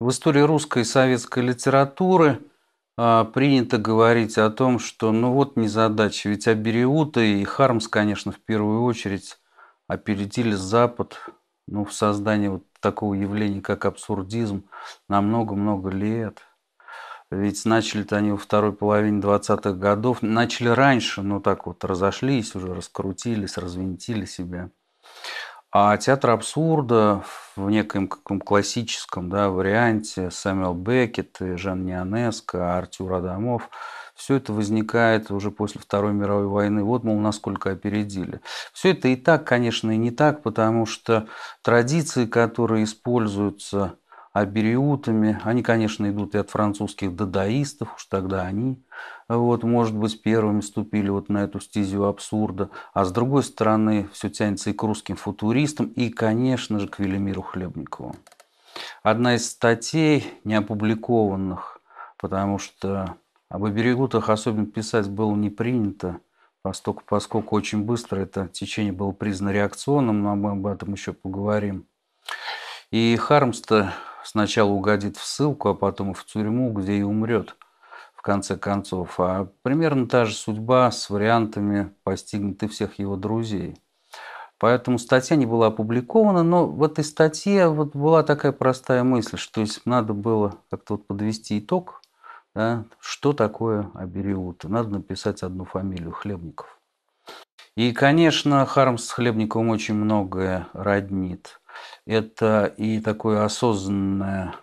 В истории русской и советской литературы а, принято говорить о том, что ну вот незадача, ведь Абериута и Хармс, конечно, в первую очередь опередили Запад ну, в создании вот такого явления, как абсурдизм, на много-много лет. Ведь начали-то они во второй половине 20-х годов, начали раньше, но так вот разошлись уже, раскрутились, развинтили себя. А театр абсурда в неком каком классическом да, варианте Сэмюэл Беккет, Жан Неонеско, Артюр Адамов все это возникает уже после Второй мировой войны. Вот, мол, насколько опередили. Все это и так, конечно, и не так, потому что традиции, которые используются абериутами. Они, конечно, идут и от французских дадаистов, уж тогда они, вот, может быть, первыми ступили вот на эту стезию абсурда. А с другой стороны, все тянется и к русским футуристам, и, конечно же, к Велимиру Хлебникову. Одна из статей, не опубликованных, потому что об абериутах особенно писать было не принято, поскольку, поскольку очень быстро это течение было признано реакционным, но мы об этом еще поговорим. И Хармста сначала угодит в ссылку, а потом в тюрьму, где и умрет в конце концов. А примерно та же судьба с вариантами постигнет и всех его друзей. Поэтому статья не была опубликована, но в этой статье вот была такая простая мысль, что если бы надо было как-то вот подвести итог, да, что такое Абериут, надо написать одну фамилию Хлебников. И, конечно, Хармс с Хлебниковым очень многое роднит. Это и такое осознанное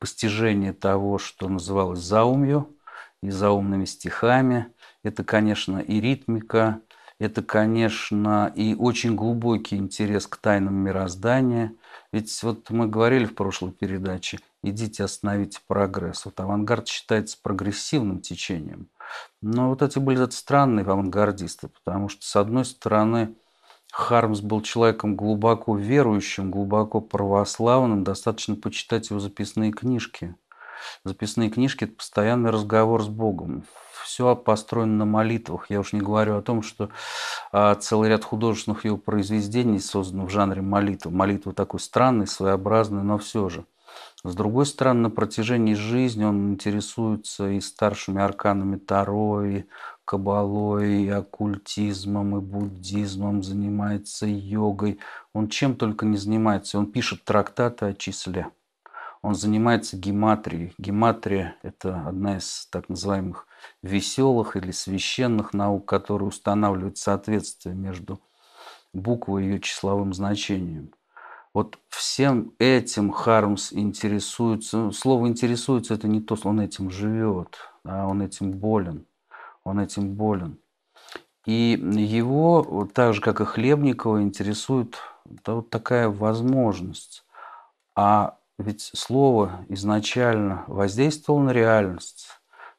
постижение того, что называлось заумью и заумными стихами. Это, конечно, и ритмика, это, конечно, и очень глубокий интерес к тайнам мироздания. Ведь вот мы говорили в прошлой передаче, идите остановить прогресс. Вот авангард считается прогрессивным течением – но вот эти были странные авангардисты, потому что, с одной стороны, Хармс был человеком глубоко верующим, глубоко православным, достаточно почитать его записные книжки. Записные книжки – это постоянный разговор с Богом. Все построено на молитвах. Я уж не говорю о том, что а, целый ряд художественных его произведений создан в жанре молитвы. Молитва такой странный, своеобразный, но все же – с другой стороны, на протяжении жизни он интересуется и старшими арканами Таро, и кабалой, и оккультизмом, и буддизмом, занимается йогой. Он чем только не занимается. Он пишет трактаты о числе. Он занимается гематрией. Гематрия – это одна из так называемых веселых или священных наук, которые устанавливают соответствие между буквой и ее числовым значением – вот всем этим Хармс интересуется. Ну, слово интересуется это не то, что он этим живет, а он этим болен. Он этим болен. И его, так же как и Хлебникова, интересует да, вот такая возможность. А ведь слово изначально воздействовало на реальность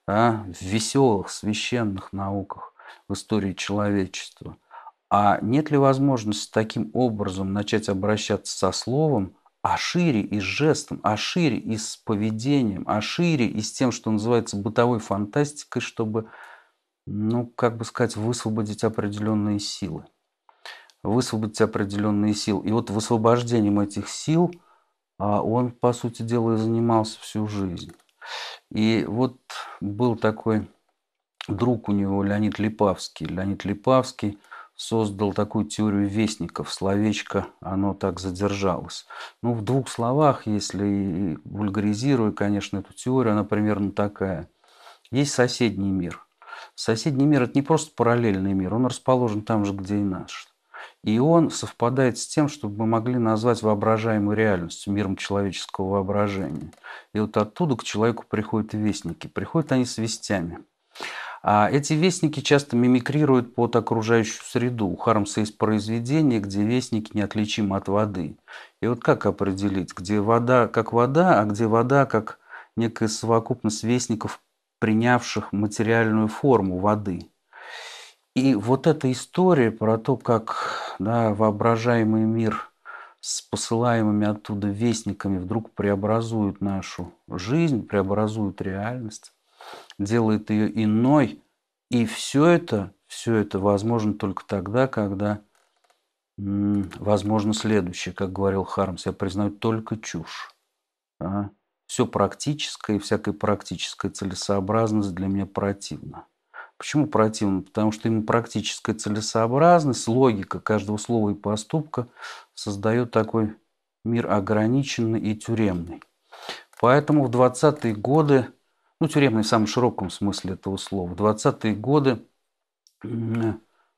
да, в веселых, священных науках, в истории человечества – а нет ли возможности таким образом начать обращаться со словом, а шире и с жестом, а шире и с поведением, а шире и с тем, что называется бытовой фантастикой, чтобы, ну, как бы сказать, высвободить определенные силы. Высвободить определенные силы. И вот высвобождением этих сил а, он, по сути дела, и занимался всю жизнь. И вот был такой друг у него Леонид Липавский. Леонид Липавский создал такую теорию вестников. Словечко, оно так задержалось. Ну, в двух словах, если вульгаризирую, конечно, эту теорию, она примерно такая. Есть соседний мир. Соседний мир – это не просто параллельный мир, он расположен там же, где и наш. И он совпадает с тем, чтобы мы могли назвать воображаемую реальностью, миром человеческого воображения. И вот оттуда к человеку приходят вестники. Приходят они с вестями. А эти вестники часто мимикрируют под окружающую среду. У Хармса есть произведение, где вестники неотличимы от воды. И вот как определить, где вода как вода, а где вода как некая совокупность вестников, принявших материальную форму воды. И вот эта история про то, как да, воображаемый мир с посылаемыми оттуда вестниками вдруг преобразует нашу жизнь, преобразует реальность, делает ее иной. И все это, все это возможно только тогда, когда возможно следующее, как говорил Хармс, я признаю только чушь. Да? Все практическое и всякая практическая целесообразность для меня противна. Почему противно? Потому что именно практическая целесообразность, логика каждого слова и поступка создает такой мир ограниченный и тюремный. Поэтому в 20-е годы ну, тюремный в самом широком смысле этого слова. В 20-е годы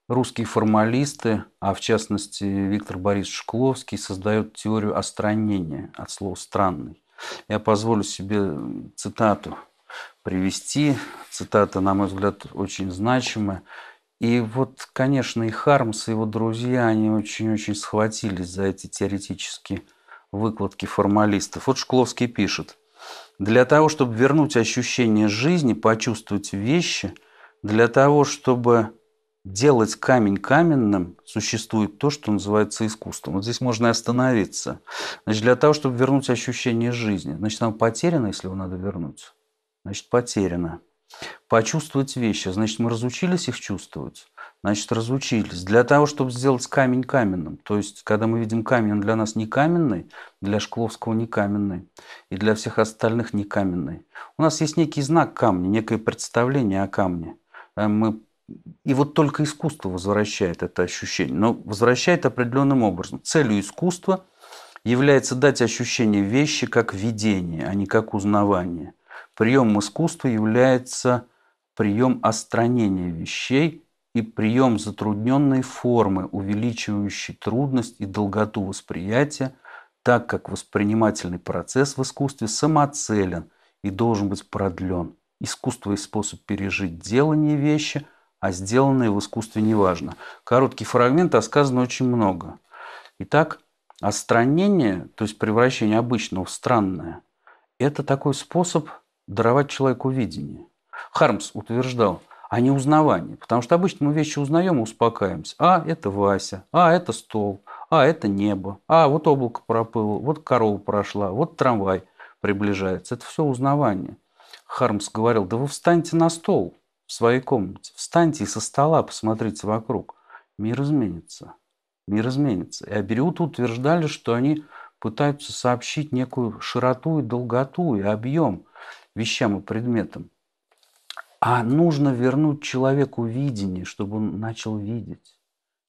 русские формалисты, а в частности Виктор Борис Шкловский, создают теорию остранения от слова «странный». Я позволю себе цитату привести. Цитата, на мой взгляд, очень значимая. И вот, конечно, и Хармс, и его друзья, они очень-очень схватились за эти теоретические выкладки формалистов. Вот Шкловский пишет. Для того, чтобы вернуть ощущение жизни, почувствовать вещи, для того, чтобы делать камень каменным, существует то, что называется искусством. Вот здесь можно и остановиться. Значит, для того, чтобы вернуть ощущение жизни, значит, оно потеряно, если его надо вернуть. Значит, потеряно. Почувствовать вещи, значит, мы разучились их чувствовать значит, разучились. Для того, чтобы сделать камень каменным, то есть, когда мы видим камень, он для нас не каменный, для Шкловского не каменный, и для всех остальных не каменный. У нас есть некий знак камня, некое представление о камне. Э, мы и вот только искусство возвращает это ощущение, но возвращает определенным образом. Целью искусства является дать ощущение вещи как видение, а не как узнавание. Прием искусства является прием остранения вещей, и прием затрудненной формы, увеличивающий трудность и долготу восприятия, так как воспринимательный процесс в искусстве самоцелен и должен быть продлен. Искусство есть способ пережить делание вещи, а сделанное в искусстве неважно. Короткий фрагмент, а сказано очень много. Итак, отстранение, то есть превращение обычного в странное, это такой способ даровать человеку видение. Хармс утверждал – а не узнавание. Потому что обычно мы вещи узнаем и успокаиваемся. А, это Вася, а, это стол, а, это небо, а, вот облако проплыло, вот корова прошла, вот трамвай приближается. Это все узнавание. Хармс говорил, да вы встаньте на стол в своей комнате, встаньте и со стола посмотрите вокруг. Мир изменится. Мир изменится. И Абериуты утверждали, что они пытаются сообщить некую широту и долготу и объем вещам и предметам. А нужно вернуть человеку видение, чтобы он начал видеть.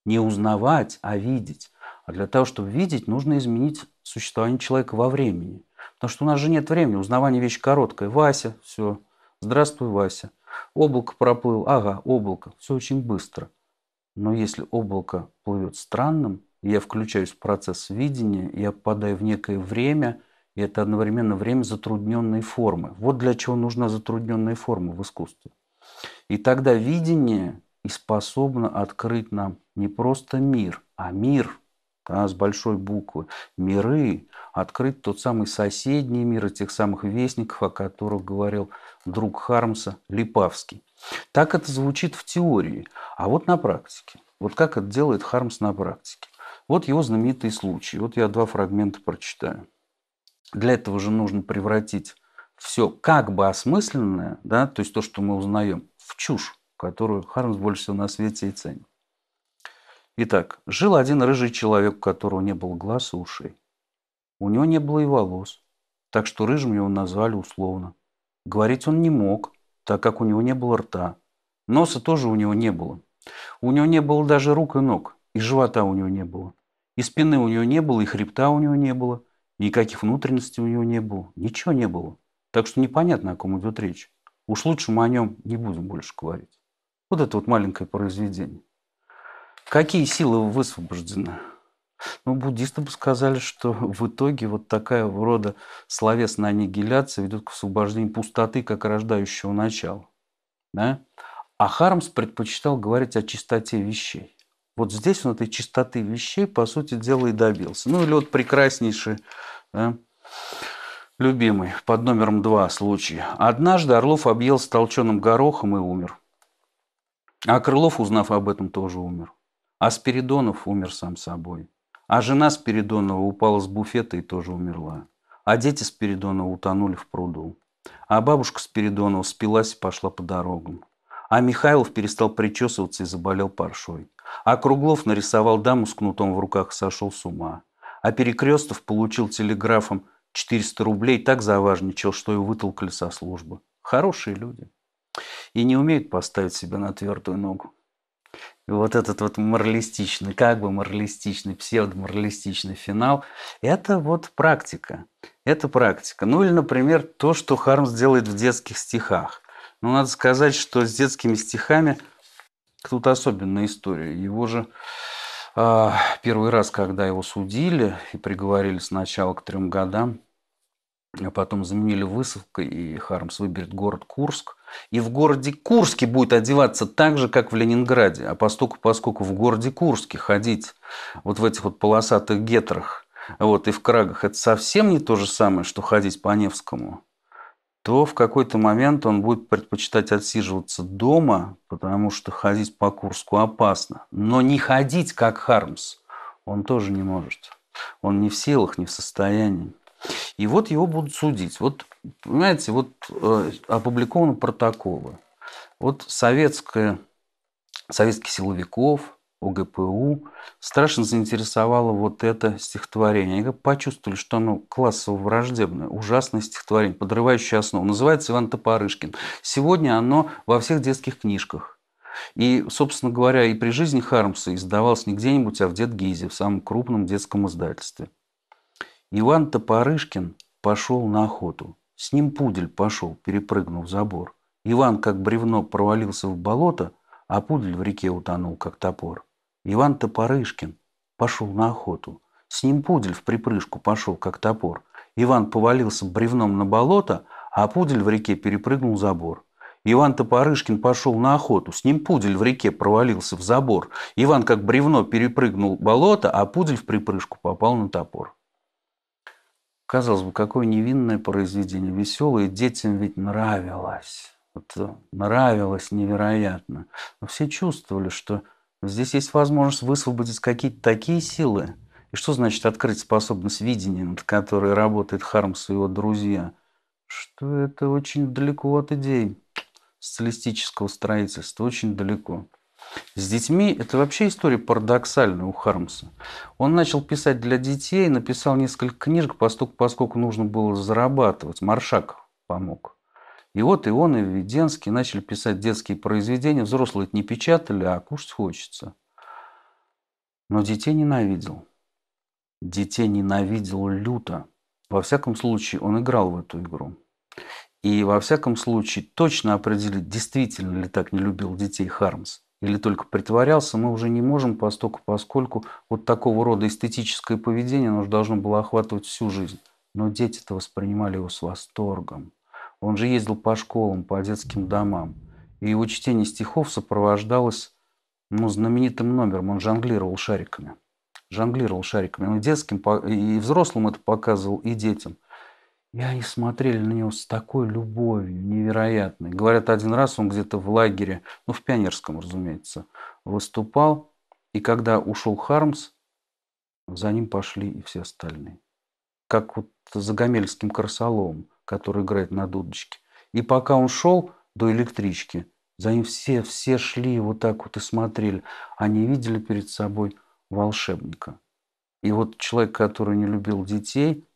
Не узнавать, а видеть. А для того, чтобы видеть, нужно изменить существование человека во времени. Потому что у нас же нет времени. Узнавание – вещь короткая. Вася, все. Здравствуй, Вася. Облако проплыл. Ага, облако. Все очень быстро. Но если облако плывет странным, я включаюсь в процесс видения, я попадаю в некое время – и это одновременно время затрудненной формы. Вот для чего нужна затрудненная форма в искусстве. И тогда видение и способно открыть нам не просто мир, а мир да, с большой буквы, миры, открыть тот самый соседний мир этих самых вестников, о которых говорил друг Хармса Липавский. Так это звучит в теории, а вот на практике. Вот как это делает Хармс на практике. Вот его знаменитый случай. Вот я два фрагмента прочитаю. Для этого же нужно превратить все как бы осмысленное, да, то есть то, что мы узнаем, в чушь, которую Хармс больше всего на свете и ценит. Итак, жил один рыжий человек, у которого не было глаз и ушей. У него не было и волос, так что рыжим его назвали условно. Говорить он не мог, так как у него не было рта. Носа тоже у него не было. У него не было даже рук и ног, и живота у него не было. И спины у него не было, и хребта у него не было – Никаких внутренностей у него не было, ничего не было. Так что непонятно, о ком идет речь. Уж лучше мы о нем не будем больше говорить. Вот это вот маленькое произведение. Какие силы высвобождены? Ну, буддисты бы сказали, что в итоге вот такая рода словесная аннигиляция ведет к освобождению пустоты как рождающего начала. Да? А Хармс предпочитал говорить о чистоте вещей. Вот здесь он этой чистоты вещей, по сути дела, и добился. Ну или вот прекраснейший да? Любимый, под номером два случай. Однажды Орлов объелся толченым горохом и умер. А Крылов, узнав об этом, тоже умер. А Спиридонов умер сам собой. А жена Спиридонова упала с буфета и тоже умерла. А дети Спиридонова утонули в пруду. А бабушка Спиридонова спилась и пошла по дорогам. А Михайлов перестал причесываться и заболел паршой. А Круглов нарисовал даму с кнутом в руках и сошел с ума. А Перекрестов получил телеграфом 400 рублей, так заважничал, что его вытолкали со службы. Хорошие люди. И не умеют поставить себя на твердую ногу. И вот этот вот моралистичный, как бы моралистичный, псевдоморалистичный финал, это вот практика. Это практика. Ну или, например, то, что Хармс делает в детских стихах. Но ну, надо сказать, что с детскими стихами тут особенная история. Его же а, первый раз, когда его судили и приговорили сначала к трем годам, а потом заменили высылкой, и Хармс выберет город Курск. И в городе Курске будет одеваться так же, как в Ленинграде. А поскольку, поскольку в городе Курске ходить вот в этих вот полосатых гетрах вот, и в крагах, это совсем не то же самое, что ходить по Невскому то в какой-то момент он будет предпочитать отсиживаться дома, потому что ходить по Курску опасно. Но не ходить как Хармс он тоже не может. Он не в силах, не в состоянии. И вот его будут судить. Вот, понимаете, вот э, опубликованы протоколы. Вот советское, советских силовиков, ОГПУ, страшно заинтересовало вот это стихотворение. Они почувствовали, что оно классово враждебное, ужасное стихотворение, подрывающее основу. Называется Иван Топорышкин. Сегодня оно во всех детских книжках. И, собственно говоря, и при жизни Хармса издавалось не где-нибудь, а в Дедгизе, в самом крупном детском издательстве. Иван Топорышкин пошел на охоту. С ним пудель пошел, перепрыгнув забор. Иван, как бревно, провалился в болото, а пудель в реке утонул, как топор. Иван Топорышкин пошел на охоту. С ним пудель в припрыжку пошел, как топор. Иван повалился бревном на болото, а пудель в реке перепрыгнул забор. Иван Топорышкин пошел на охоту, с ним пудель в реке провалился в забор. Иван как бревно перепрыгнул болото, а пудель в припрыжку попал на топор. Казалось бы, какое невинное произведение, веселое, детям ведь нравилось. Вот, нравилось невероятно. Но все чувствовали, что Здесь есть возможность высвободить какие-то такие силы. И что значит открыть способность видения, над которой работает Хармс и его друзья? Что это очень далеко от идей социалистического строительства, очень далеко. С детьми это вообще история парадоксальная у Хармса. Он начал писать для детей, написал несколько книжек, поскольку нужно было зарабатывать. Маршак помог. И вот и он, и Введенский начали писать детские произведения. Взрослые это не печатали, а кушать хочется. Но детей ненавидел. Детей ненавидел люто. Во всяком случае, он играл в эту игру. И во всяком случае, точно определить, действительно ли так не любил детей Хармс или только притворялся, мы уже не можем, постольку, поскольку вот такого рода эстетическое поведение оно должно было охватывать всю жизнь. Но дети-то воспринимали его с восторгом. Он же ездил по школам, по детским домам. И его чтение стихов сопровождалось ну, знаменитым номером. Он жонглировал шариками. Жонглировал шариками. Он и детским, и взрослым это показывал, и детям. И они смотрели на него с такой любовью невероятной. Говорят, один раз он где-то в лагере, ну, в пионерском, разумеется, выступал. И когда ушел Хармс, за ним пошли и все остальные как вот за Гомельским Корсолом, который играет на дудочке. И пока он шел до электрички, за ним все, все шли вот так вот и смотрели. Они видели перед собой волшебника. И вот человек, который не любил детей,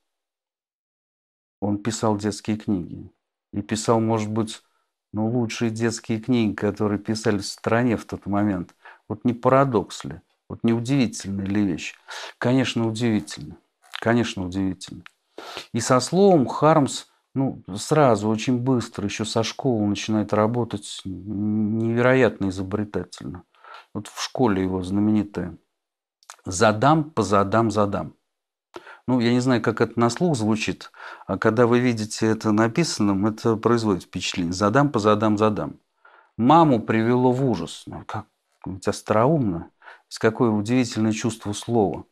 он писал детские книги. И писал, может быть, ну, лучшие детские книги, которые писались в стране в тот момент. Вот не парадокс ли? Вот не удивительная ли вещь? Конечно, удивительно. Конечно, удивительно. И со словом Хармс ну, сразу, очень быстро, еще со школы начинает работать невероятно изобретательно. Вот в школе его знаменитое «задам, позадам, задам». Ну, я не знаю, как это на слух звучит, а когда вы видите это написанным, это производит впечатление. «Задам, позадам, задам». Маму привело в ужас. Ну, как ведь остроумно. Какое удивительное чувство слова.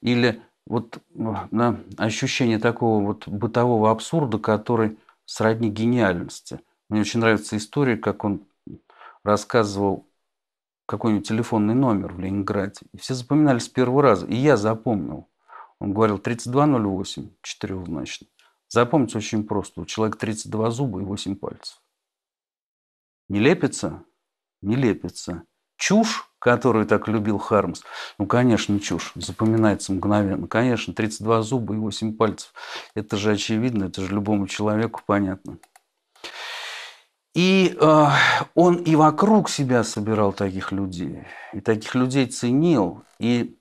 Или вот ну, на ощущение такого вот бытового абсурда, который сродни гениальности. Мне очень нравится история, как он рассказывал какой-нибудь телефонный номер в Ленинграде. И все запоминали с первого раза. И я запомнил. Он говорил 3208, четырехзначно. Запомнить очень просто. У человека 32 зуба и 8 пальцев. Не лепится? Не лепится. Чушь? которую так любил Хармс. Ну, конечно, чушь. Запоминается мгновенно. Конечно, 32 зуба и 8 пальцев. Это же очевидно, это же любому человеку понятно. И э, он и вокруг себя собирал таких людей, и таких людей ценил. И,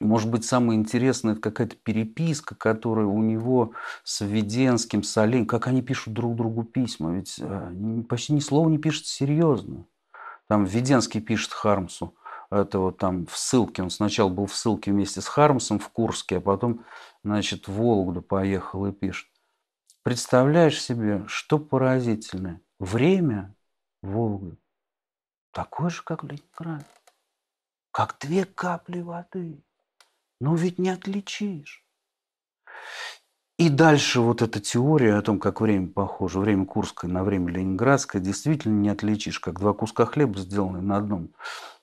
может быть, самое интересное – это какая-то переписка, которая у него с Введенским, с Олень, как они пишут друг другу письма. Ведь э, почти ни слова не пишется серьезно. Там Веденский пишет Хармсу, это вот там в ссылке, он сначала был в ссылке вместе с Хармсом в Курске, а потом, значит, в Вологду поехал и пишет. Представляешь себе, что поразительное. Время Вологды такое же, как Ленинград. Как две капли воды. Ну ведь не отличишь. И дальше вот эта теория о том, как время похоже, время Курское на время Ленинградское, действительно не отличишь, как два куска хлеба, сделанные на одном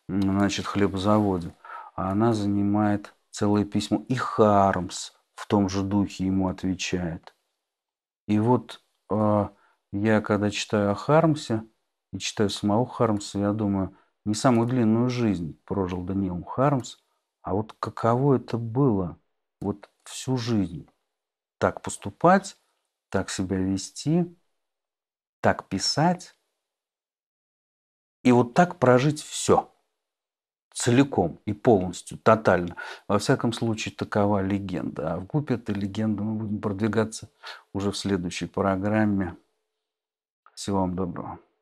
значит, хлебозаводе. А она занимает целое письмо. И Хармс в том же духе ему отвечает. И вот э, я, когда читаю о Хармсе и читаю самого Хармса, я думаю, не самую длинную жизнь прожил Даниил Хармс, а вот каково это было вот всю жизнь так поступать, так себя вести, так писать. И вот так прожить все целиком и полностью, тотально. Во всяком случае, такова легенда. А в купе этой легенды мы будем продвигаться уже в следующей программе. Всего вам доброго.